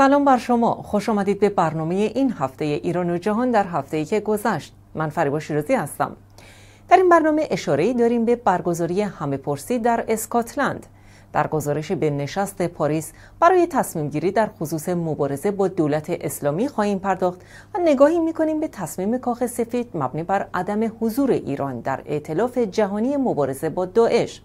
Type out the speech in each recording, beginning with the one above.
سلام بر شما خوش آمدید به برنامه این هفته ایران و جهان در هفته ای که گذشت من فریبا شیرازی هستم در این برنامه اشاره داریم به برگزاری همه پرسی در اسکاتلند در گزارش به نشست پاریس برای تصمیم گیری در خصوص مبارزه با دولت اسلامی خواهیم پرداخت و نگاهی میکنیم به تصمیم کاخ سفید مبنی بر عدم حضور ایران در ائتلاف جهانی مبارزه با داعش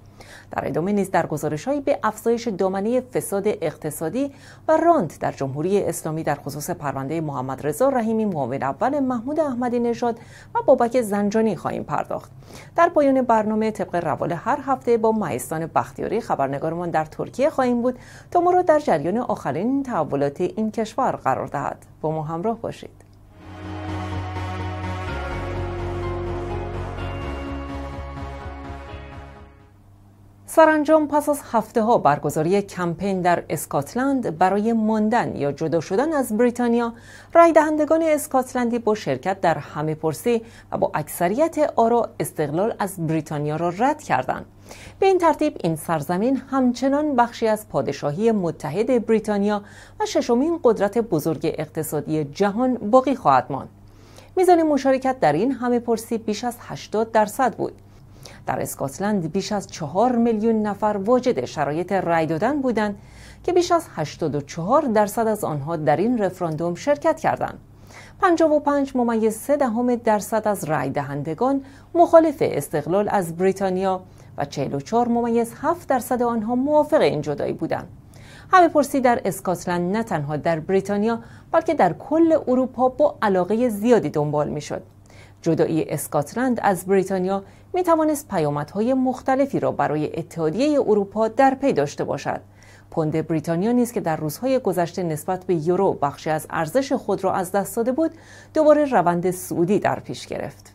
در ادامه نیز در گزارشهایی به افزایش دامنه فساد اقتصادی و راند در جمهوری اسلامی در خصوص پرونده محمد رضا رحیمی معاون اول محمود احمدی نژاد و بابک زنجانی خواهیم پرداخت در پایان برنامه طبق روال هر هفته با مهستان بختیاری خبرنگارمان در ترکیه خواهیم بود تا ما را در جریان آخرین تحولات این کشور قرار دهد با ما همراه باشید سرانجام پس از هفته ها برگزاری کمپین در اسکاتلند برای ماندن یا جدا شدن از بریتانیا رای دهندگان اسکاتلندی با شرکت در همه پرسی و با اکثریت آرا استقلال از بریتانیا را رد کردند به این ترتیب این سرزمین همچنان بخشی از پادشاهی متحد بریتانیا و ششمین قدرت بزرگ اقتصادی جهان باقی خواهد ماند میزان مشارکت در این همه پرسی بیش از 80 درصد بود در اسکاتلند بیش از چهار میلیون نفر واجد شرایط رای دادن بودند که بیش از 84 درصد از آنها در این رفراندوم شرکت کردند. 55 ممیز 3 دهم درصد از رای دهندگان مخالف استقلال از بریتانیا و 44 ممیز 7 درصد آنها موافق این جدایی بودند. همه پرسی در اسکاتلند نه تنها در بریتانیا بلکه در کل اروپا با علاقه زیادی دنبال می شد. جدایی اسکاتلند از بریتانیا می توانست پیامدهای مختلفی را برای اتحادیه اروپا در پی داشته باشد پوند بریتانیا نیز که در روزهای گذشته نسبت به یورو بخشی از ارزش خود را از دست داده بود دوباره روند سعودی در پیش گرفت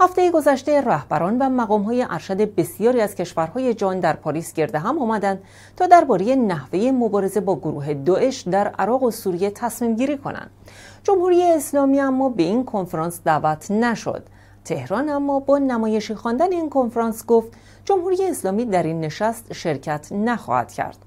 هفته گذشته رهبران و های ارشد بسیاری از کشورهای جان در پاریس گرده هم آمدند تا درباره نحوه مبارزه با گروه داعش در عراق و سوریه تصمیم گیری کنند. جمهوری اسلامی اما به این کنفرانس دعوت نشد. تهران اما با نمایشی خواندن این کنفرانس گفت جمهوری اسلامی در این نشست شرکت نخواهد کرد.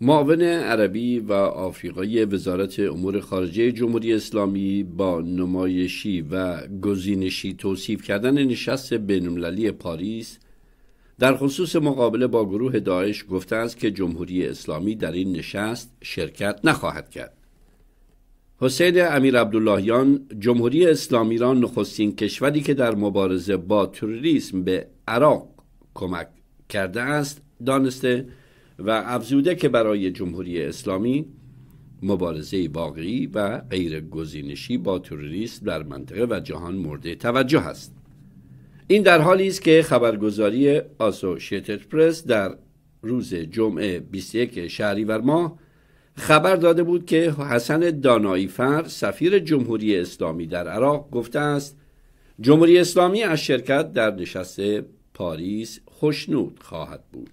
معاون عربی و آفریقای وزارت امور خارجه جمهوری اسلامی با نمایشی و گزینشی توصیف کردن نشست بینالمللی پاریس در خصوص مقابله با گروه داعش گفته است که جمهوری اسلامی در این نشست شرکت نخواهد کرد. حسین امیر عبداللهیان جمهوری اسلامی ایران نخستین کشوری که در مبارزه با تروریسم به عراق کمک کرده است دانسته و افزوده که برای جمهوری اسلامی مبارزه واقعی و غیر گزینشی با تروریسم در منطقه و جهان مورد توجه است این در حالی است که خبرگزاری آسوشیتد پرس در روز جمعه 21 شهریور ماه خبر داده بود که حسن دانایی سفیر جمهوری اسلامی در عراق گفته است جمهوری اسلامی از شرکت در نشست پاریس خوشنود خواهد بود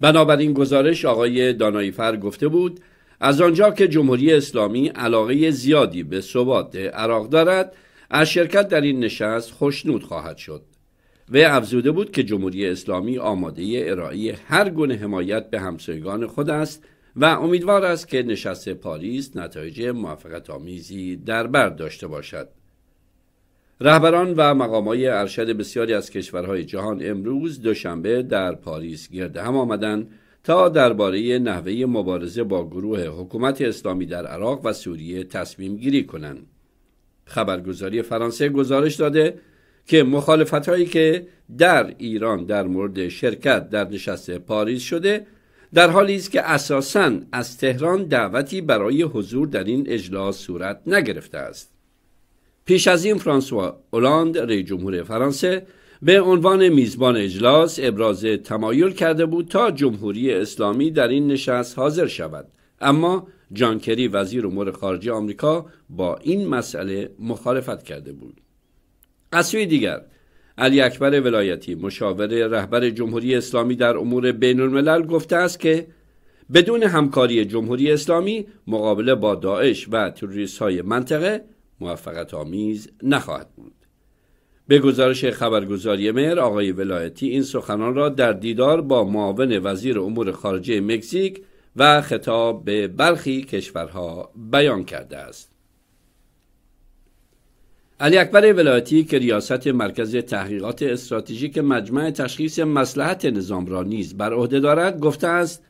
بنابراین گزارش آقای داناییفر گفته بود از آنجا که جمهوری اسلامی علاقه زیادی به ثبات عراق دارد از شرکت در این نشست خوشنود خواهد شد و افزوده بود که جمهوری اسلامی آماده ارائه هر گونه حمایت به همسایگان خود است و امیدوار است که نشست پاریس نتایج موفقت آمیزی در بر داشته باشد رهبران و مقامای ارشد بسیاری از کشورهای جهان امروز دوشنبه در پاریس گرد هم آمدند تا درباره نحوه مبارزه با گروه حکومت اسلامی در عراق و سوریه تصمیم گیری کنند. خبرگزاری فرانسه گزارش داده که مخالفت هایی که در ایران در مورد شرکت در نشست پاریس شده در حالی است که اساساً از تهران دعوتی برای حضور در این اجلاس صورت نگرفته است پیش از این فرانسوا اولاند رئیس جمهور فرانسه به عنوان میزبان اجلاس ابراز تمایل کرده بود تا جمهوری اسلامی در این نشست حاضر شود اما جان کری وزیر امور خارجه آمریکا با این مسئله مخالفت کرده بود از سوی دیگر علی اکبر ولایتی مشاور رهبر جمهوری اسلامی در امور بین الملل گفته است که بدون همکاری جمهوری اسلامی مقابله با داعش و توریست های منطقه موفقت آمیز نخواهد بود. به گزارش خبرگزاری مهر آقای ولایتی این سخنان را در دیدار با معاون وزیر امور خارجه مکزیک و خطاب به برخی کشورها بیان کرده است. علی اکبر ولایتی که ریاست مرکز تحقیقات استراتژیک مجمع تشخیص مسلحت نظام را نیز بر عهده دارد گفته است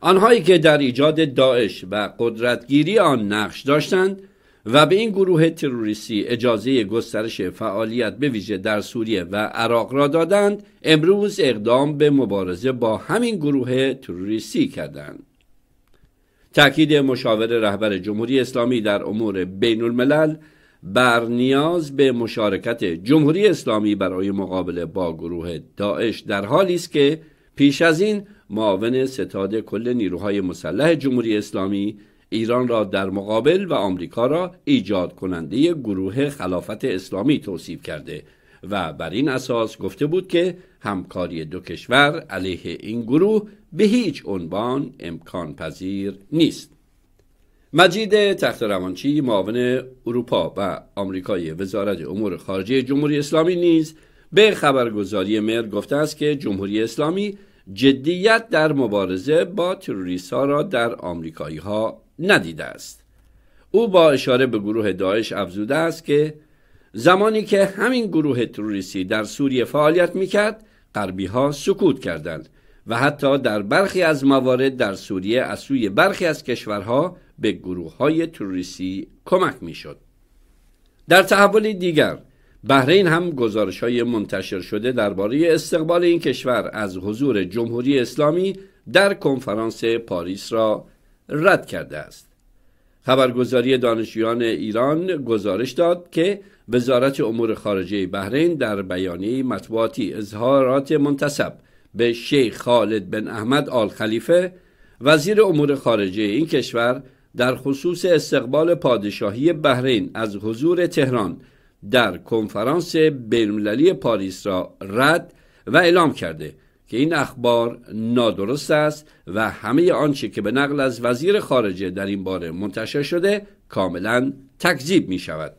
آنهایی که در ایجاد داعش و قدرتگیری آن نقش داشتند و به این گروه تروریستی اجازه گسترش فعالیت به ویژه در سوریه و عراق را دادند امروز اقدام به مبارزه با همین گروه تروریستی کردند تاکید مشاور رهبر جمهوری اسلامی در امور بین الملل بر نیاز به مشارکت جمهوری اسلامی برای مقابله با گروه داعش در حالی است که پیش از این معاون ستاد کل نیروهای مسلح جمهوری اسلامی ایران را در مقابل و آمریکا را ایجاد کننده گروه خلافت اسلامی توصیف کرده و بر این اساس گفته بود که همکاری دو کشور علیه این گروه به هیچ عنوان امکان پذیر نیست مجید تخت روانچی معاون اروپا و آمریکای وزارت امور خارجه جمهوری اسلامی نیز به خبرگزاری مر گفته است که جمهوری اسلامی جدیت در مبارزه با تروریست ها را در آمریکایی ها ندیده است او با اشاره به گروه داعش افزوده است که زمانی که همین گروه تروریستی در سوریه فعالیت میکرد غربی ها سکوت کردند و حتی در برخی از موارد در سوریه از سوی برخی از کشورها به گروه های توریستی کمک میشد. در تحول دیگر بحرین هم گزارش های منتشر شده درباره استقبال این کشور از حضور جمهوری اسلامی در کنفرانس پاریس را رد کرده است. خبرگزاری دانشجویان ایران گزارش داد که وزارت امور خارجه بحرین در بیانیه مطبوعاتی اظهارات منتسب به شیخ خالد بن احمد آل خلیفه وزیر امور خارجه این کشور در خصوص استقبال پادشاهی بحرین از حضور تهران در کنفرانس بینالمللی پاریس را رد و اعلام کرده که این اخبار نادرست است و همه آنچه که به نقل از وزیر خارجه در این باره منتشر شده کاملا تکذیب می شود.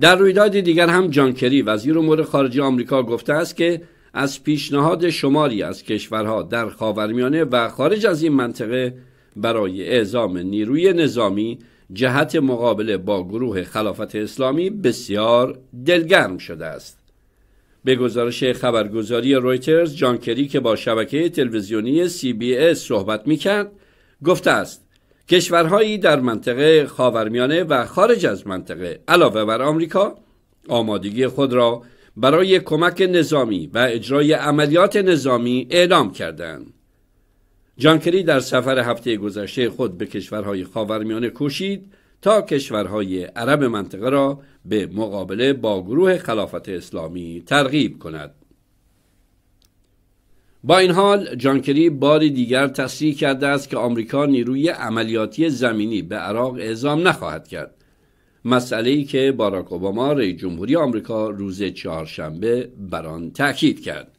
در رویداد دیگر هم جان کری وزیر امور خارجه آمریکا گفته است که از پیشنهاد شماری از کشورها در خاورمیانه و خارج از این منطقه برای اعزام نیروی نظامی جهت مقابله با گروه خلافت اسلامی بسیار دلگرم شده است به گزارش خبرگزاری رویترز جان کری که با شبکه تلویزیونی سی بی اس صحبت می کرد گفته است کشورهایی در منطقه خاورمیانه و خارج از منطقه علاوه بر آمریکا آمادگی خود را برای کمک نظامی و اجرای عملیات نظامی اعلام کردند. جانکری در سفر هفته گذشته خود به کشورهای خاورمیانه کوشید تا کشورهای عرب منطقه را به مقابله با گروه خلافت اسلامی ترغیب کند با این حال جانکری باری دیگر تصریح کرده است که آمریکا نیروی عملیاتی زمینی به عراق اعزام نخواهد کرد مسئله ای که باراک اوباما رئیس جمهوری آمریکا روز چهارشنبه بر آن تاکید کرد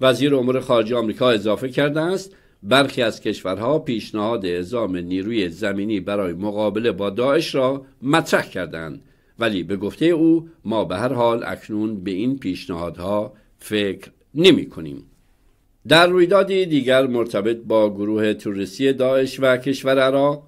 وزیر امور خارجه آمریکا اضافه کرده است برخی از کشورها پیشنهاد اعزام نیروی زمینی برای مقابله با داعش را مطرح کردند ولی به گفته او ما به هر حال اکنون به این پیشنهادها فکر نمی کنیم. در رویدادی دیگر مرتبط با گروه توریستی داعش و کشور عراق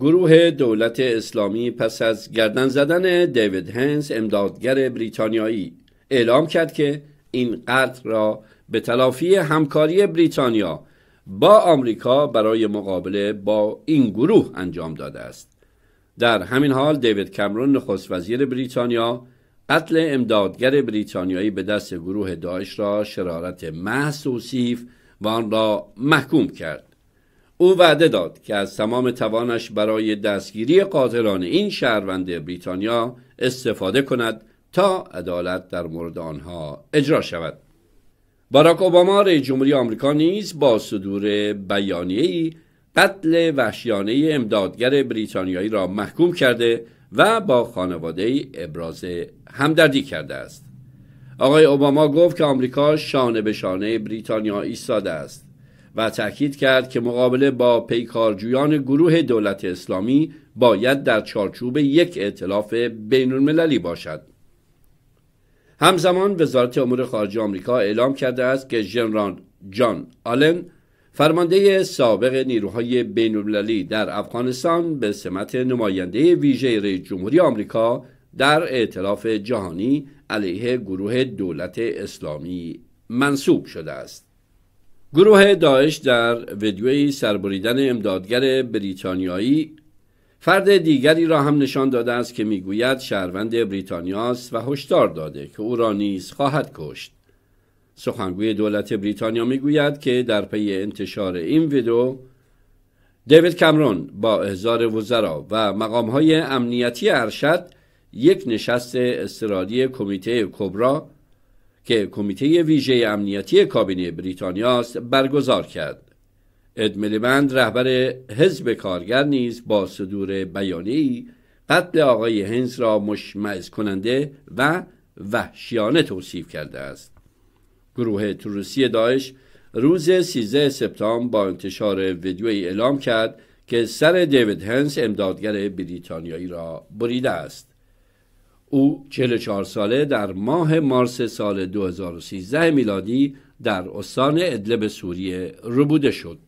گروه دولت اسلامی پس از گردن زدن دیوید هنس امدادگر بریتانیایی اعلام کرد که این قتل را به تلافی همکاری بریتانیا با آمریکا برای مقابله با این گروه انجام داده است در همین حال دیوید کمرون نخست وزیر بریتانیا قتل امدادگر بریتانیایی به دست گروه داعش را شرارت محض توصیف و آن را محکوم کرد او وعده داد که از تمام توانش برای دستگیری قاتلان این شهروند بریتانیا استفاده کند تا عدالت در مورد آنها اجرا شود باراک اوباما رئیس جمهوری آمریکا نیز با صدور بیانیه‌ای قتل وحشیانه امدادگر بریتانیایی را محکوم کرده و با خانواده ابراز همدردی کرده است آقای اوباما گفت که آمریکا شانه به شانه بریتانیا ایستاده است و تاکید کرد که مقابله با پیکارجویان گروه دولت اسلامی باید در چارچوب یک ائتلاف بین المللی باشد همزمان وزارت امور خارجه آمریکا اعلام کرده است که ژنرال جان آلن فرمانده سابق نیروهای بینالمللی در افغانستان به سمت نماینده ویژه رئیس جمهوری آمریکا در اعتلاف جهانی علیه گروه دولت اسلامی منصوب شده است گروه داعش در ویدیوی سربریدن امدادگر بریتانیایی فرد دیگری را هم نشان داده است که میگوید شهروند بریتانیا و هشدار داده که او را نیز خواهد کشت سخنگوی دولت بریتانیا میگوید که در پی انتشار این ویدیو دیوید کمرون با احضار وزرا و های امنیتی ارشد یک نشست اضطراری کمیته کبرا که کمیته ویژه امنیتی کابینه بریتانیا برگزار کرد ادملیبند رهبر حزب کارگر نیز با صدور بیانیه‌ای قتل آقای هنز را مشمعز کننده و وحشیانه توصیف کرده است گروه تروریستی داعش روز 13 سپتامبر با انتشار ویدیویی اعلام کرد که سر دیوید هنس امدادگر بریتانیایی را بریده است او 44 ساله در ماه مارس سال 2013 میلادی در استان ادلب سوریه ربوده شد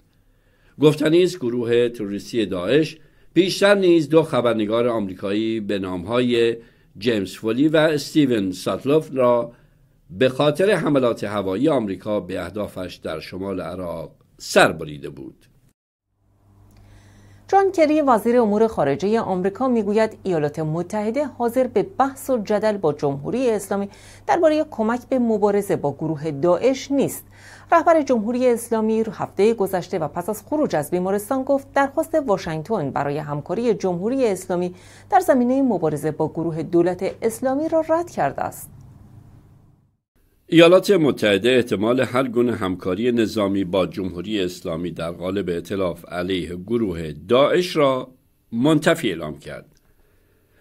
گفته گروه تروریستی داعش پیشتر نیز دو خبرنگار آمریکایی به نامهای جیمز فولی و استیون ساتلوف را به خاطر حملات هوایی آمریکا به اهدافش در شمال عراق سر بریده بود. جان کری وزیر امور خارجه آمریکا میگوید ایالات متحده حاضر به بحث و جدل با جمهوری اسلامی درباره کمک به مبارزه با گروه داعش نیست رهبر جمهوری اسلامی هفته گذشته و پس از خروج از بیمارستان گفت درخواست واشنگتن برای همکاری جمهوری اسلامی در زمینه مبارزه با گروه دولت اسلامی را رد کرده است. ایالات متحده احتمال هر گونه همکاری نظامی با جمهوری اسلامی در قالب اطلاف علیه گروه داعش را منتفی اعلام کرد.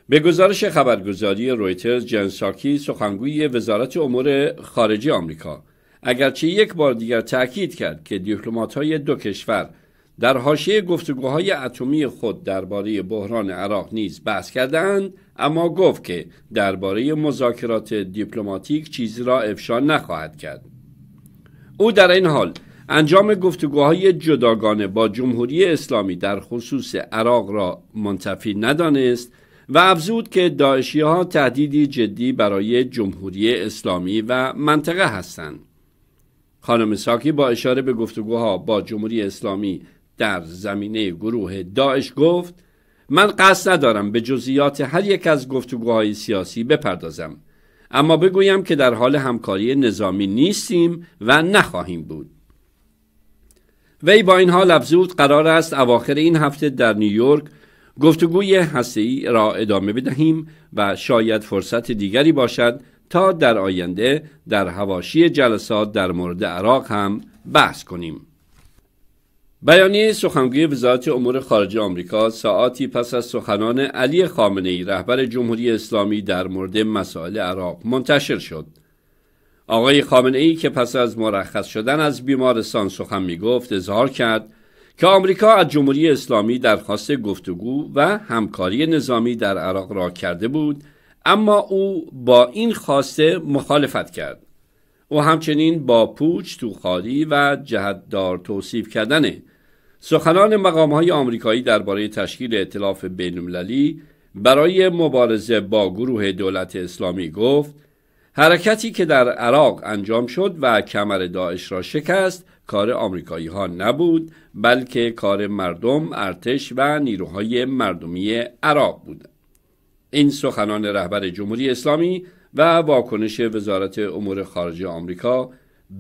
به گزارش خبرگزاری رویترز جنساکی سخنگوی وزارت امور خارجه آمریکا اگرچه یک بار دیگر تاکید کرد که های دو کشور در حاشیه گفتگوهای اتمی خود درباره بحران عراق نیز بحث کردند اما گفت که درباره مذاکرات دیپلماتیک چیزی را افشا نخواهد کرد او در این حال انجام گفتگوهای جداگانه با جمهوری اسلامی در خصوص عراق را منتفی ندانست و افزود که داعشی ها تهدیدی جدی برای جمهوری اسلامی و منطقه هستند خانم ساکی با اشاره به گفتگوها با جمهوری اسلامی در زمینه گروه داعش گفت من قصد ندارم به جزئیات هر یک از گفتگوهای سیاسی بپردازم اما بگویم که در حال همکاری نظامی نیستیم و نخواهیم بود وی با این حال افزود قرار است اواخر این هفته در نیویورک گفتگوی هسته‌ای را ادامه بدهیم و شاید فرصت دیگری باشد تا در آینده در هواشی جلسات در مورد عراق هم بحث کنیم بیانیه سخنگوی وزارت امور خارجه آمریکا ساعتی پس از سخنان علی خامنه ای رهبر جمهوری اسلامی در مورد مسائل عراق منتشر شد. آقای خامنه ای که پس از مرخص شدن از بیمارستان سخن می گفت اظهار کرد که آمریکا از جمهوری اسلامی درخواست گفتگو و همکاری نظامی در عراق را کرده بود اما او با این خواسته مخالفت کرد او همچنین با پوچ توخالی و جهتدار توصیف کردن سخنان مقام های آمریکایی درباره تشکیل اطلاف المللی برای مبارزه با گروه دولت اسلامی گفت حرکتی که در عراق انجام شد و کمر داعش را شکست کار آمریکایی ها نبود بلکه کار مردم ارتش و نیروهای مردمی عراق بود این سخنان رهبر جمهوری اسلامی و واکنش وزارت امور خارجه آمریکا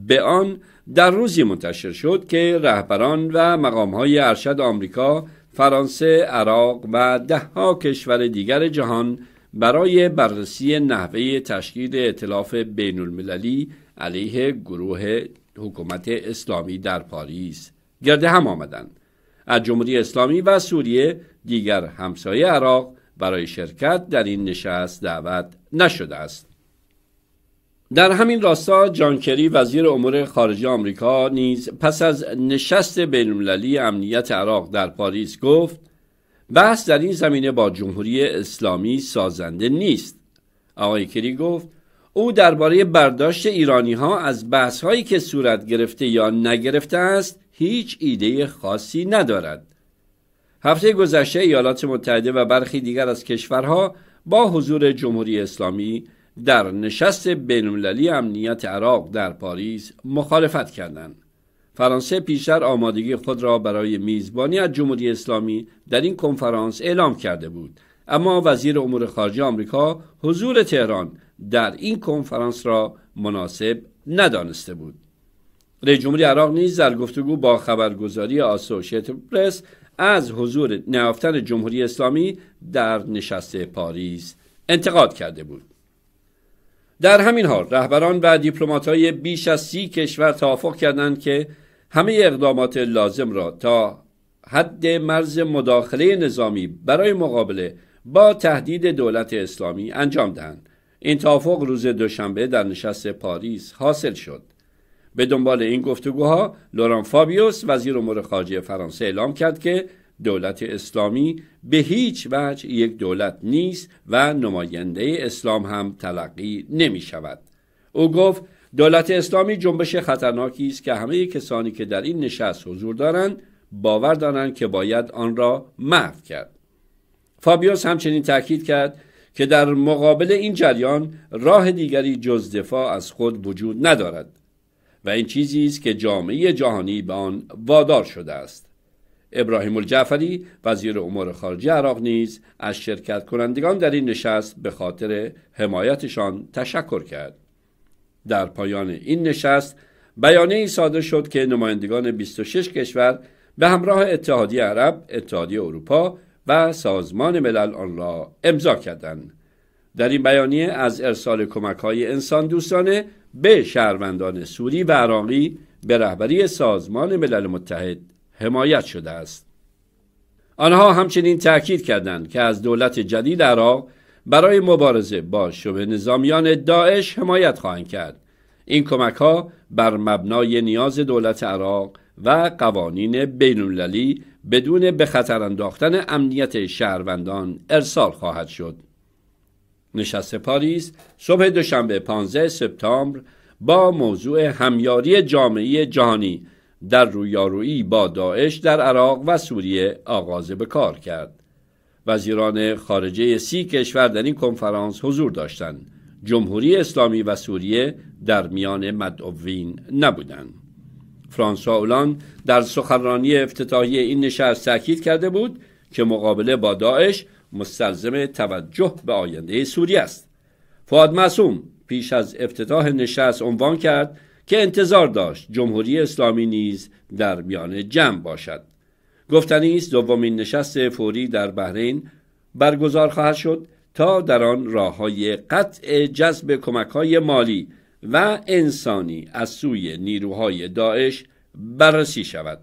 به آن در روزی منتشر شد که رهبران و مقامهای ارشد آمریکا، فرانسه، عراق و دهها کشور دیگر جهان برای بررسی نحوه تشکیل اطلاف بین المللی علیه گروه حکومت اسلامی در پاریس گرده هم آمدند. از جمهوری اسلامی و سوریه دیگر همسایه عراق برای شرکت در این نشست دعوت نشده است در همین راستا جان کری وزیر امور خارجه آمریکا نیز پس از نشست بینالمللی امنیت عراق در پاریس گفت بحث در این زمینه با جمهوری اسلامی سازنده نیست آقای کری گفت او درباره برداشت ایرانی ها از بحث هایی که صورت گرفته یا نگرفته است هیچ ایده خاصی ندارد هفته گذشته ایالات متحده و برخی دیگر از کشورها با حضور جمهوری اسلامی در نشست بینالمللی امنیت عراق در پاریس مخالفت کردند. فرانسه پیشتر آمادگی خود را برای میزبانی از جمهوری اسلامی در این کنفرانس اعلام کرده بود اما وزیر امور خارجه آمریکا حضور تهران در این کنفرانس را مناسب ندانسته بود رئیس جمهوری عراق نیز در گفتگو با خبرگزاری آسوشیت پرس از حضور نیافتن جمهوری اسلامی در نشست پاریس انتقاد کرده بود در همین حال رهبران و های بیش از سی کشور توافق کردند که همه اقدامات لازم را تا حد مرز مداخله نظامی برای مقابله با تهدید دولت اسلامی انجام دهند این توافق روز دوشنبه در نشست پاریس حاصل شد به دنبال این گفتگوها لوران فابیوس وزیر امور خارجه فرانسه اعلام کرد که دولت اسلامی به هیچ وجه یک دولت نیست و نماینده اسلام هم تلقی نمی شود. او گفت دولت اسلامی جنبش خطرناکی است که همه کسانی که در این نشست حضور دارند باور دارند که باید آن را محو کرد. فابیوس همچنین تاکید کرد که در مقابل این جریان راه دیگری جز دفاع از خود وجود ندارد و این چیزی است که جامعه جهانی به آن وادار شده است ابراهیم الجعفری وزیر امور خارجه عراق نیز از شرکت کنندگان در این نشست به خاطر حمایتشان تشکر کرد در پایان این نشست بیانیه ای صادر شد که نمایندگان 26 کشور به همراه اتحادیه عرب، اتحادیه اروپا و سازمان ملل آن را امضا کردند. در این بیانیه از ارسال کمک های انسان دوستانه به شهروندان سوری و عراقی به رهبری سازمان ملل متحد حمایت شده است آنها همچنین تاکید کردند که از دولت جدید عراق برای مبارزه با شبه نظامیان داعش حمایت خواهند کرد این کمک ها بر مبنای نیاز دولت عراق و قوانین بینالمللی بدون به خطر انداختن امنیت شهروندان ارسال خواهد شد نشست پاریس صبح دوشنبه 15 سپتامبر با موضوع همیاری جامعه جهانی در رویارویی با داعش در عراق و سوریه آغاز به کار کرد. وزیران خارجه سی کشور در این کنفرانس حضور داشتند. جمهوری اسلامی و سوریه در میان مدعوین نبودند. فرانسوا اولان در سخنرانی افتتاحی این نشست تاکید کرده بود که مقابله با داعش مستلزم توجه به آینده سوریه است فعاد معصوم پیش از افتتاح نشست عنوان کرد که انتظار داشت جمهوری اسلامی نیز در میان جمع باشد گفتنی است دومین نشست فوری در بحرین برگزار خواهد شد تا در آن راه قطع جذب کمک های مالی و انسانی از سوی نیروهای داعش بررسی شود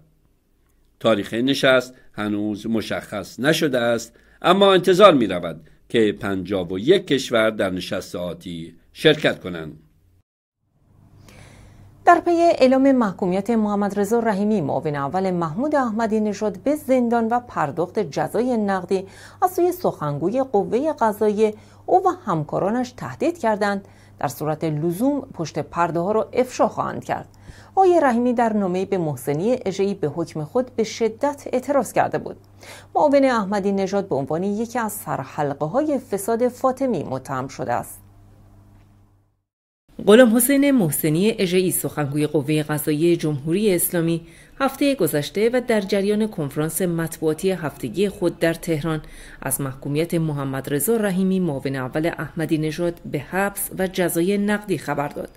تاریخ نشست هنوز مشخص نشده است اما انتظار می رود که پنجاب و یک کشور در نشست آتی شرکت کنند. در پی اعلام محکومیت محمد رضا رحیمی معاون اول محمود احمدی نژاد به زندان و پرداخت جزای نقدی از سوی سخنگوی قوه قضاییه او و همکارانش تهدید کردند در صورت لزوم پشت پرده ها را افشا خواهند کرد آقای رحیمی در نامه به محسنی اژهای به حکم خود به شدت اعتراض کرده بود معاون احمدی نژاد به عنوان یکی از سرحلقه های فساد فاطمی متهم شده است غلام حسین محسنی اجعی سخنگوی قوه قضایی جمهوری اسلامی هفته گذشته و در جریان کنفرانس مطبوعاتی هفتگی خود در تهران از محکومیت محمد رضا رحیمی معاون اول احمدی نژاد به حبس و جزای نقدی خبر داد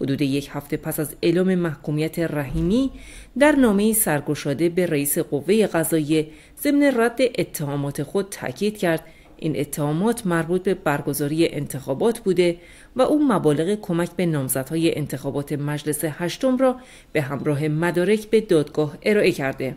حدود یک هفته پس از اعلام محکومیت رحیمی در نامه سرگشاده به رئیس قوه قضایی ضمن رد اتهامات خود تاکید کرد این اتهامات مربوط به برگزاری انتخابات بوده و او مبالغ کمک به نامزدهای انتخابات مجلس هشتم را به همراه مدارک به دادگاه ارائه کرده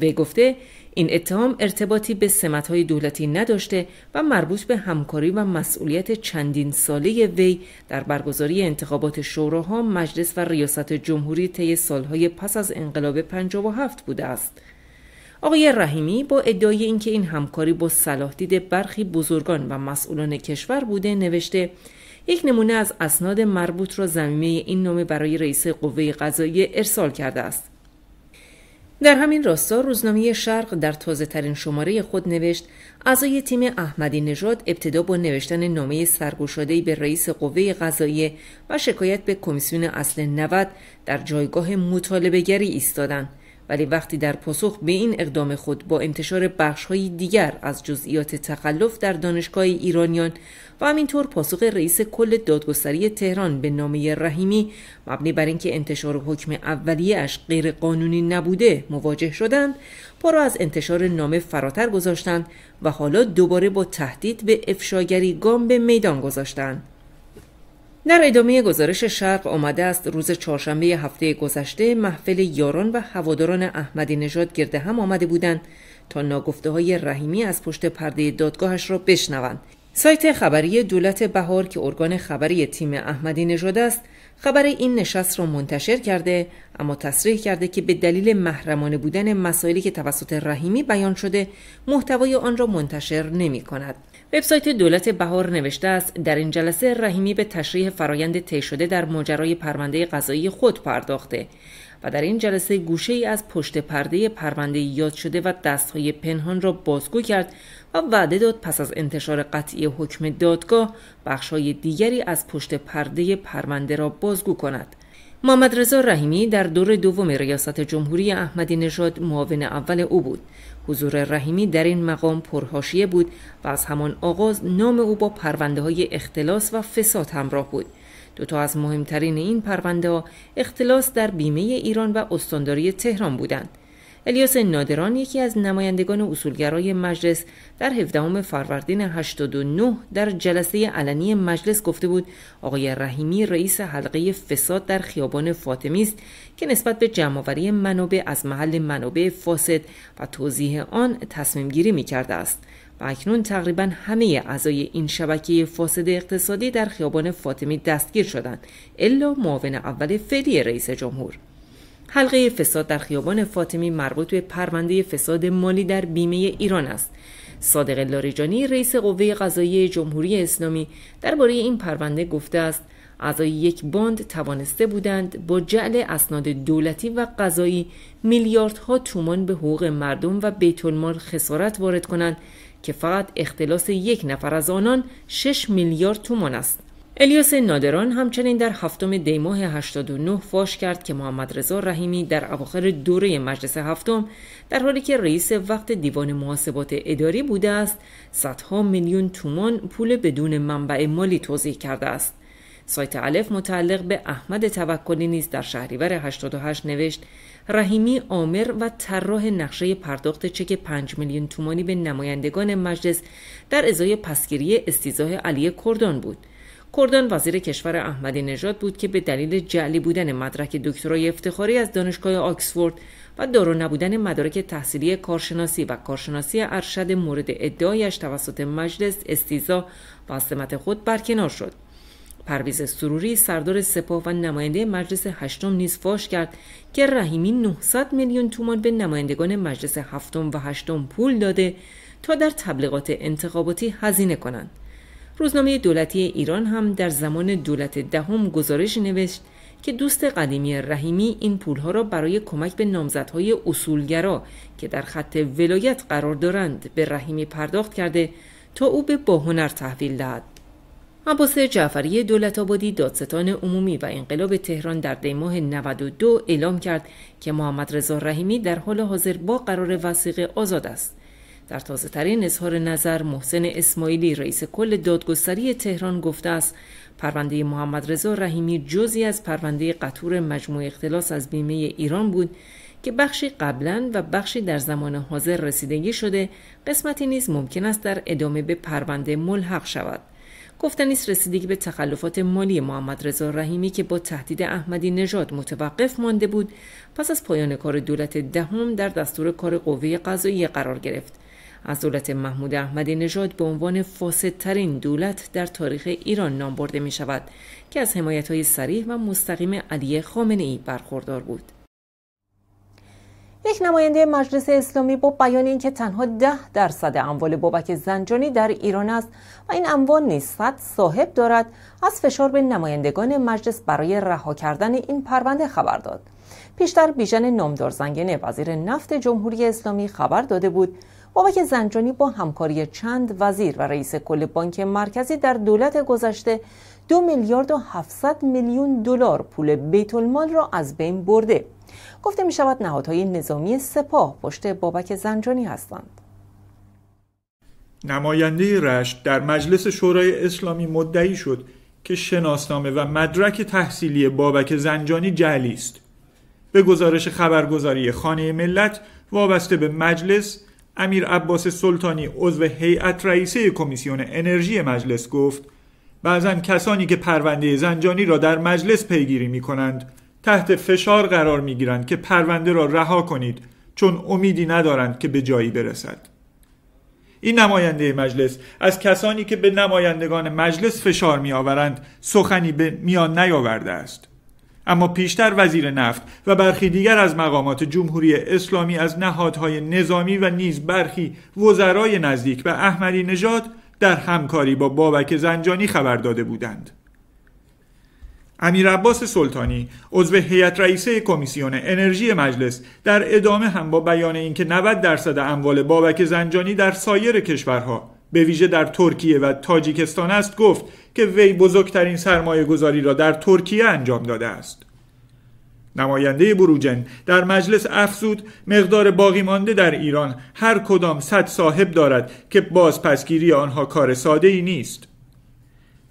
وی گفته این اتهام ارتباطی به سمتهای دولتی نداشته و مربوط به همکاری و مسئولیت چندین ساله وی در برگزاری انتخابات شوراها مجلس و ریاست جمهوری طی سالهای پس از انقلاب 57 بوده است آقای رحیمی با ادعای اینکه این همکاری با صلاح دید برخی بزرگان و مسئولان کشور بوده نوشته یک نمونه از اسناد مربوط را زمینه این نامه برای رئیس قوه قضایی ارسال کرده است در همین راستا روزنامه شرق در تازه ترین شماره خود نوشت اعضای تیم احمدی نژاد ابتدا با نوشتن نامه سرگشاده‌ای به رئیس قوه قضاییه و شکایت به کمیسیون اصل 90 در جایگاه مطالبهگری ایستادند ولی وقتی در پاسخ به این اقدام خود با انتشار بخشهایی دیگر از جزئیات تخلف در دانشگاه ایرانیان و همینطور پاسخ رئیس کل دادگستری تهران به نامه رحیمی مبنی بر اینکه انتشار حکم اش غیر قانونی نبوده مواجه شدند پا را از انتشار نامه فراتر گذاشتند و حالا دوباره با تهدید به افشاگری گام به میدان گذاشتند در ادامه گزارش شرق آمده است روز چهارشنبه هفته گذشته محفل یاران و هواداران احمدی نژاد گرده هم آمده بودند تا ناگفته های رحیمی از پشت پرده دادگاهش را بشنوند سایت خبری دولت بهار که ارگان خبری تیم احمدی نژاد است خبر این نشست را منتشر کرده اما تصریح کرده که به دلیل محرمانه بودن مسائلی که توسط رحیمی بیان شده محتوای آن را منتشر نمی کند. وبسایت دولت بهار نوشته است در این جلسه رحیمی به تشریح فرایند طی شده در ماجرای پرونده قضایی خود پرداخته و در این جلسه گوشه ای از پشت پرده پرونده یاد شده و دستهای پنهان را بازگو کرد و وعده داد پس از انتشار قطعی حکم دادگاه بخشهای دیگری از پشت پرده پرونده را بازگو کند محمد رضا رحیمی در دور دوم ریاست جمهوری احمدی نژاد معاون اول او بود. حضور رحیمی در این مقام پرهاشیه بود و از همان آغاز نام او با پرونده های اختلاس و فساد همراه بود. دوتا از مهمترین این پرونده ها اختلاس در بیمه ایران و استانداری تهران بودند. الیاس نادران یکی از نمایندگان اصولگرای مجلس در 17 فروردین 89 در جلسه علنی مجلس گفته بود آقای رحیمی رئیس حلقه فساد در خیابان فاطمی است که نسبت به جمعآوری منابع از محل منابع فاسد و توضیح آن تصمیم گیری می کرده است و اکنون تقریبا همه اعضای این شبکه فاسد اقتصادی در خیابان فاطمی دستگیر شدند الا معاون اول فعلی رئیس جمهور حلقه فساد در خیابان فاطمی مربوط به پرونده فساد مالی در بیمه ایران است صادق لاریجانی رئیس قوه قضایی جمهوری اسلامی درباره این پرونده گفته است اعضای یک باند توانسته بودند با جعل اسناد دولتی و قضایی میلیاردها تومان به حقوق مردم و بیت المال خسارت وارد کنند که فقط اختلاس یک نفر از آنان 6 میلیارد تومان است الیاس نادران همچنین در هفتم دیماه 89 فاش کرد که محمد رضا رحیمی در اواخر دوره مجلس هفتم در حالی که رئیس وقت دیوان محاسبات اداری بوده است صدها میلیون تومان پول بدون منبع مالی توضیح کرده است سایت الف متعلق به احمد توکلی نیز در شهریور 88 نوشت رحیمی آمر و طراح نقشه پرداخت چک 5 میلیون تومانی به نمایندگان مجلس در ازای پسگیری استیزاه علی کردان بود کردن وزیر کشور احمدی نژاد بود که به دلیل جعلی بودن مدرک دکترای افتخاری از دانشگاه آکسفورد و دارو نبودن مدارک تحصیلی کارشناسی و کارشناسی ارشد مورد ادعایش توسط مجلس استیزا و سمت خود برکنار شد پرویز سروری سردار سپاه و نماینده مجلس هشتم نیز فاش کرد که رحیمی 900 میلیون تومان به نمایندگان مجلس هفتم و هشتم پول داده تا در تبلیغات انتخاباتی هزینه کنند روزنامه دولتی ایران هم در زمان دولت دهم ده گزارش نوشت که دوست قدیمی رحیمی این پولها را برای کمک به نامزدهای اصولگرا که در خط ولایت قرار دارند به رحیمی پرداخت کرده تا او به باهنر تحویل دهد عباس جعفری دولت آبادی دادستان عمومی و انقلاب تهران در دیماه 92 اعلام کرد که محمد رضا رحیمی در حال حاضر با قرار وسیق آزاد است در تازه ترین اظهار نظر محسن اسماعیلی رئیس کل دادگستری تهران گفته است پرونده محمد رضا رحیمی جزی از پرونده قطور مجموع اختلاس از بیمه ایران بود که بخشی قبلا و بخشی در زمان حاضر رسیدگی شده قسمتی نیز ممکن است در ادامه به پرونده ملحق شود گفته نیست رسیدگی به تخلفات مالی محمد رضا رحیمی که با تهدید احمدی نژاد متوقف مانده بود پس از پایان کار دولت دهم در دستور کار قوه قضاییه قرار گرفت از دولت محمود احمدی نژاد به عنوان فاسدترین دولت در تاریخ ایران نام برده می شود که از حمایت های سریح و مستقیم علی خامنه ای برخوردار بود. یک نماینده مجلس اسلامی با بیان اینکه تنها ده درصد اموال بابک زنجانی در ایران است و این اموال صد صاحب دارد از فشار به نمایندگان مجلس برای رها کردن این پرونده خبر داد پیشتر بیژن نامدار زنگنه وزیر نفت جمهوری اسلامی خبر داده بود بابک زنجانی با همکاری چند وزیر و رئیس کل بانک مرکزی در دولت گذشته دو میلیارد و هفتصد میلیون دلار پول بیت المال را از بین برده گفته می شود نهادهای نظامی سپاه پشت بابک زنجانی هستند نماینده رشت در مجلس شورای اسلامی مدعی شد که شناسنامه و مدرک تحصیلی بابک زنجانی جعلی است به گزارش خبرگزاری خانه ملت وابسته به مجلس امیر عباس سلطانی عضو هیئت رئیسه کمیسیون انرژی مجلس گفت بعضا کسانی که پرونده زنجانی را در مجلس پیگیری می کنند تحت فشار قرار می گیرند که پرونده را رها کنید چون امیدی ندارند که به جایی برسد این نماینده مجلس از کسانی که به نمایندگان مجلس فشار می آورند سخنی به میان نیاورده است اما پیشتر وزیر نفت و برخی دیگر از مقامات جمهوری اسلامی از نهادهای نظامی و نیز برخی وزرای نزدیک به احمدی نژاد در همکاری با بابک زنجانی خبر داده بودند. امیر عباس سلطانی عضو هیئت رئیسه کمیسیون انرژی مجلس در ادامه هم با بیان اینکه 90 درصد اموال بابک زنجانی در سایر کشورها به ویژه در ترکیه و تاجیکستان است گفت که وی بزرگترین سرمایه گذاری را در ترکیه انجام داده است نماینده بروجن در مجلس افزود مقدار باقی مانده در ایران هر کدام صد صاحب دارد که باز پسگیری آنها کار ساده ای نیست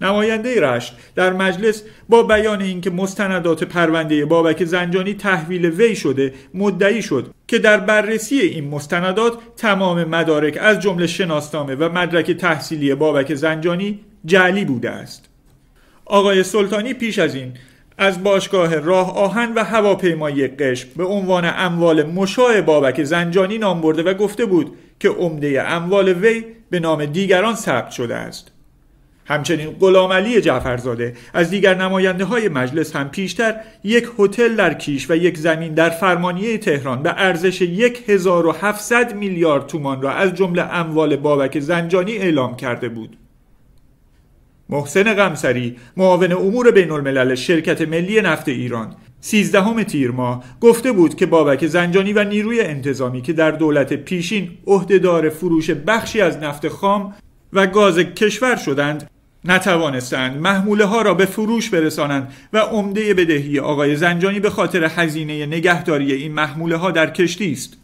نماینده رشت در مجلس با بیان اینکه مستندات پرونده بابک زنجانی تحویل وی شده مدعی شد که در بررسی این مستندات تمام مدارک از جمله شناسنامه و مدرک تحصیلی بابک زنجانی جعلی بوده است آقای سلطانی پیش از این از باشگاه راه آهن و هواپیمایی قشم به عنوان اموال مشاع بابک زنجانی نام برده و گفته بود که عمده اموال وی به نام دیگران ثبت شده است همچنین علی جعفرزاده از دیگر نماینده های مجلس هم پیشتر یک هتل در کیش و یک زمین در فرمانیه تهران به ارزش 1700 میلیارد تومان را از جمله اموال بابک زنجانی اعلام کرده بود. محسن غمسری معاون امور بین الملل شرکت ملی نفت ایران 13 تیر ماه گفته بود که بابک زنجانی و نیروی انتظامی که در دولت پیشین عهدهدار فروش بخشی از نفت خام و گاز کشور شدند نتوانستند محموله ها را به فروش برسانند و عمده بدهی آقای زنجانی به خاطر هزینه نگهداری این محموله ها در کشتی است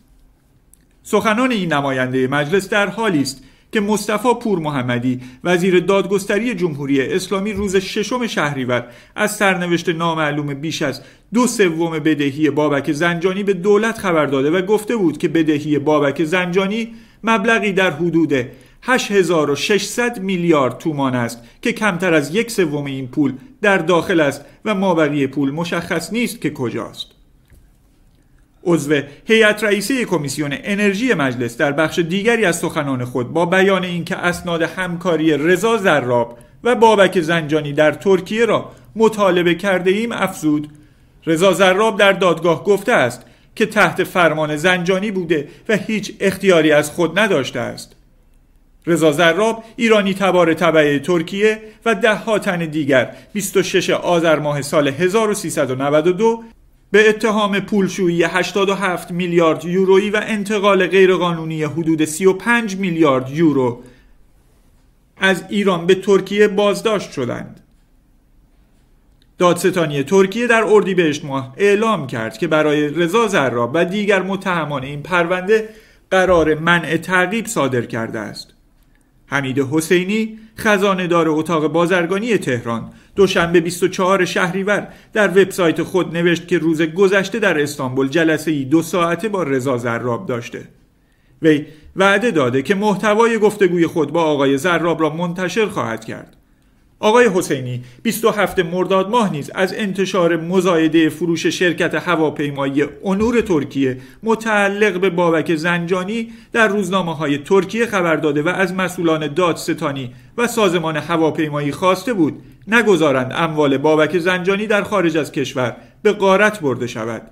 سخنان این نماینده مجلس در حالی است که مصطفی پور محمدی وزیر دادگستری جمهوری اسلامی روز ششم شهریور از سرنوشت نامعلوم بیش از دو سوم بدهی بابک زنجانی به دولت خبر داده و گفته بود که بدهی بابک زنجانی مبلغی در حدود 8600 میلیارد تومان است که کمتر از یک سوم این پول در داخل است و مابقی پول مشخص نیست که کجاست. عضو هیئت رئیسه کمیسیون انرژی مجلس در بخش دیگری از سخنان خود با بیان اینکه اسناد همکاری رضا زراب و بابک زنجانی در ترکیه را مطالبه کرده ایم افزود رضا زراب در دادگاه گفته است که تحت فرمان زنجانی بوده و هیچ اختیاری از خود نداشته است رضا زراب ایرانی تبار تبع ترکیه و ده ها تن دیگر 26 آذر ماه سال 1392 به اتهام پولشویی 87 میلیارد یورویی و انتقال غیرقانونی حدود 35 میلیارد یورو از ایران به ترکیه بازداشت شدند. دادستانی ترکیه در اردیبهشت ماه اعلام کرد که برای رضا زراب و دیگر متهمان این پرونده قرار منع تعقیب صادر کرده است. حمید حسینی خزاندار اتاق بازرگانی تهران دوشنبه 24 شهریور در وبسایت خود نوشت که روز گذشته در استانبول جلسه ای دو ساعته با رضا زراب داشته وی وعده داده که محتوای گفتگوی خود با آقای زراب را منتشر خواهد کرد آقای حسینی 27 مرداد ماه نیز از انتشار مزایده فروش شرکت هواپیمایی انور ترکیه متعلق به بابک زنجانی در روزنامه های ترکیه خبر داده و از مسئولان دادستانی و سازمان هواپیمایی خواسته بود نگذارند اموال بابک زنجانی در خارج از کشور به قارت برده شود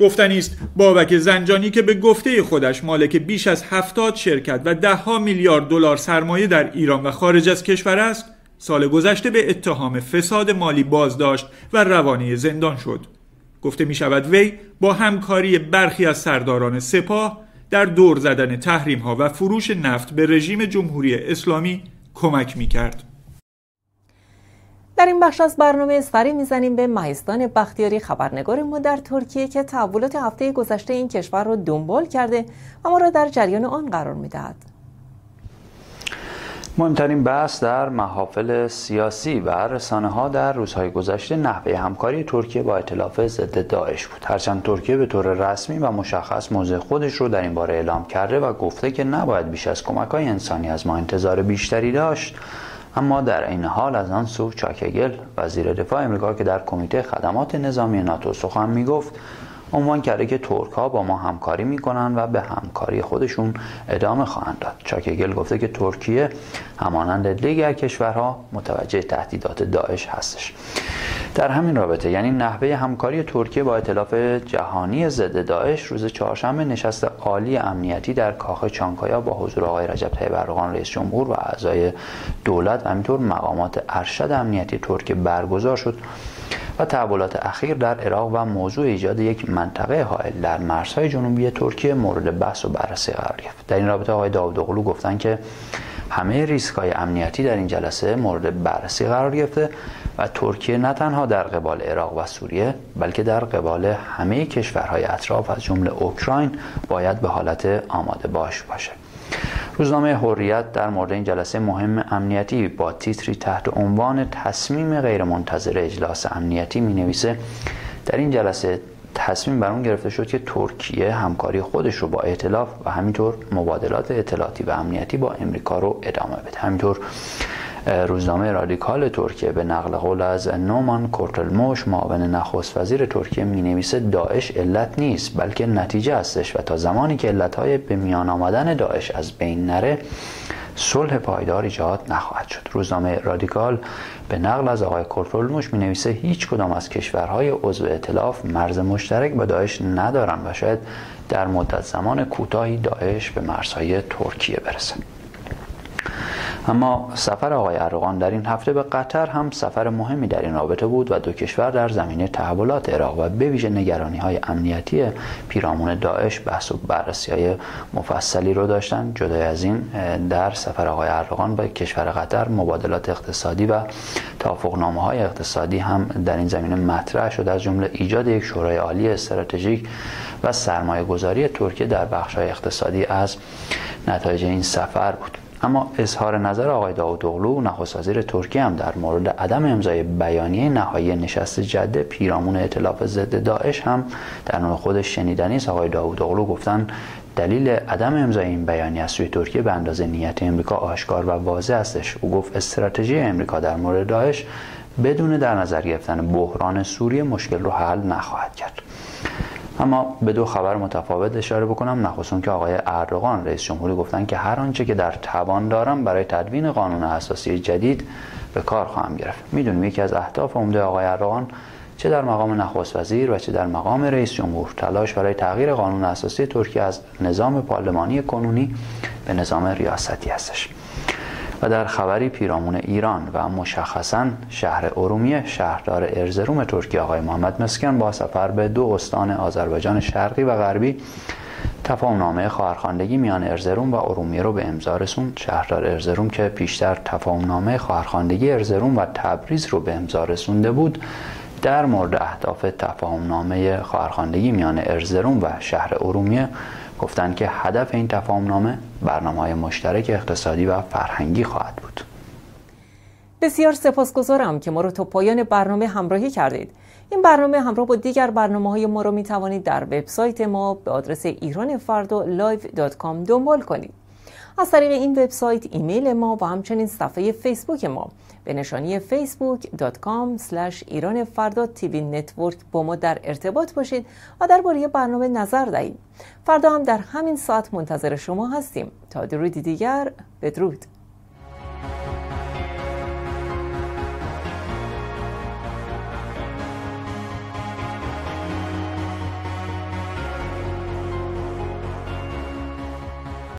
گفتنی است بابک زنجانی که به گفته خودش مالک بیش از 70 شرکت و دهها میلیارد دلار سرمایه در ایران و خارج از کشور است سال گذشته به اتهام فساد مالی بازداشت و روانه زندان شد گفته می شود وی با همکاری برخی از سرداران سپاه در دور زدن تحریم ها و فروش نفت به رژیم جمهوری اسلامی کمک می کرد. در این بخش از برنامه سری میزنیم به مهستان بختیاری خبرنگار ما در ترکیه که تحولات هفته گذشته این کشور را دنبال کرده و ما را در جریان آن قرار میدهد. مهمترین بحث در محافل سیاسی و رسانه ها در روزهای گذشته نحوه همکاری ترکیه با ائتلاف ضد داعش بود هرچند ترکیه به طور رسمی و مشخص موضع خودش رو در این باره اعلام کرده و گفته که نباید بیش از کمک های انسانی از ما انتظار بیشتری داشت اما در این حال از آن سو چاکگل وزیر دفاع امریکا که در کمیته خدمات نظامی ناتو سخن میگفت عنوان کرده که ترک ها با ما همکاری میکنن و به همکاری خودشون ادامه خواهند داد چاکگل گفته که ترکیه همانند دیگر کشورها متوجه تهدیدات داعش هستش در همین رابطه یعنی نحوه همکاری ترکیه با اطلاف جهانی ضد داعش روز چهارشنبه نشست عالی امنیتی در کاخ چانکایا با حضور آقای رجب طیب اردوغان رئیس جمهور و اعضای دولت و همینطور مقامات ارشد امنیتی ترکیه برگزار شد و تحولات اخیر در عراق و موضوع ایجاد یک منطقه حائل در مرزهای جنوبی ترکیه مورد بحث و بررسی قرار گرفت در این رابطه آقای اوغلو گفتند که همه ریسک های امنیتی در این جلسه مورد بررسی قرار گرفته و ترکیه نه تنها در قبال عراق و سوریه بلکه در قبال همه کشورهای اطراف از جمله اوکراین باید به حالت آماده باش باشه روزنامه حریت در مورد این جلسه مهم امنیتی با تیتری تحت عنوان تصمیم غیرمنتظر اجلاس امنیتی می نویسه در این جلسه تصمیم بر اون گرفته شد که ترکیه همکاری خودش رو با ائتلاف و همینطور مبادلات اطلاعاتی و امنیتی با امریکا رو ادامه بده همینطور روزنامه رادیکال ترکیه به نقل قول از نومان کورتلموش معاون نخست وزیر ترکیه می نویسه داعش علت نیست بلکه نتیجه هستش و تا زمانی که علتهای به میان آمدن داعش از بین نره صلح پایدار ایجاد نخواهد شد روزنامه رادیکال به نقل از آقای کورتلموش می نویسه هیچ کدام از کشورهای عضو اطلاف مرز مشترک با داعش ندارن و شاید در مدت زمان کوتاهی داعش به مرزهای ترکیه برسه اما سفر آقای اردوغان در این هفته به قطر هم سفر مهمی در این رابطه بود و دو کشور در زمینه تحولات عراق و به ویژه نگرانی های امنیتی پیرامون داعش بحث و بررسی های مفصلی رو داشتن جدای از این در سفر آقای اردوغان به کشور قطر مبادلات اقتصادی و توافقنامه های اقتصادی هم در این زمینه مطرح شد از جمله ایجاد یک شورای عالی استراتژیک و سرمایه گذاری ترکیه در بخش های اقتصادی از نتایج این سفر بود اما اظهار نظر آقای اوغلو نخست وزیر ترکیه هم در مورد عدم امضای بیانیه نهایی نشست جده پیرامون ائتلاف ضد داعش هم در نوع خودش شنیدنی است آقای اوغلو گفتن دلیل عدم امضای این بیانیه از سوی ترکیه به اندازه نیت امریکا آشکار و واضح استش او گفت استراتژی امریکا در مورد داعش بدون در نظر گرفتن بحران سوریه مشکل رو حل نخواهد کرد اما به دو خبر متفاوت اشاره بکنم نخستون که آقای اردوغان رئیس جمهوری گفتن که هر آنچه که در توان دارم برای تدوین قانون اساسی جدید به کار خواهم گرفت میدونیم یکی از اهداف عمده آقای اردوغان چه در مقام نخست وزیر و چه در مقام رئیس جمهور تلاش برای تغییر قانون اساسی ترکیه از نظام پارلمانی کنونی به نظام ریاستی هستش و در خبری پیرامون ایران و مشخصا شهر ارومیه شهردار ارزروم ترکیه آقای محمد مسکن با سفر به دو استان آذربایجان شرقی و غربی تفاهم نامه میان ارزروم و ارومیه رو به امضا رسوند شهردار ارزروم که پیشتر تفاهمنامه نامه خواهرخواندگی ارزروم و تبریز رو به امضا رسونده بود در مورد اهداف تفاهم نامه میان ارزروم و شهر ارومیه گفتند که هدف این نامه برنامه های مشترک اقتصادی و فرهنگی خواهد بود بسیار سپاسگزارم که ما رو تا پایان برنامه همراهی کردید این برنامه همراه با دیگر برنامه های ما رو می توانید در وبسایت ما به آدرس ایران کام دنبال کنید از طریق این وبسایت ایمیل ما و همچنین صفحه فیسبوک ما به نشانی facebook.com ایران فردا تیوی نتورک با ما در ارتباط باشید و درباره برنامه نظر دهید فردا هم در همین ساعت منتظر شما هستیم تا درودی دیگر بدرود